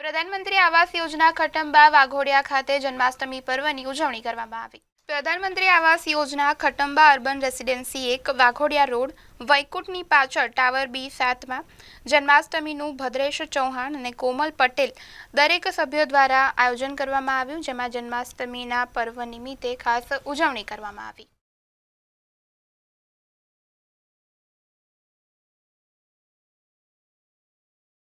પ્રધાનમંત્રી આવાસ યોજના ખટંબા વાઘોડિયા ખાતે જન્માષ્ટમી પર્વની ઉજવણી કરવામાં આવી પ્રધાનમંત્રી આવાસ યોજના ખટંબા અર્બન રેસિડેન્સી એક વાઘોડિયા રોડ વૈકુંઠની પાછળ ટાવર બી સાતમાં જન્માષ્ટમીનું ભદ્રેશ ચૌહાણ અને કોમલ પટેલ દરેક સભ્યો દ્વારા આયોજન કરવામાં આવ્યું જેમાં જન્માષ્ટમીના પર્વ નિમિત્તે ખાસ ઉજવણી કરવામાં આવી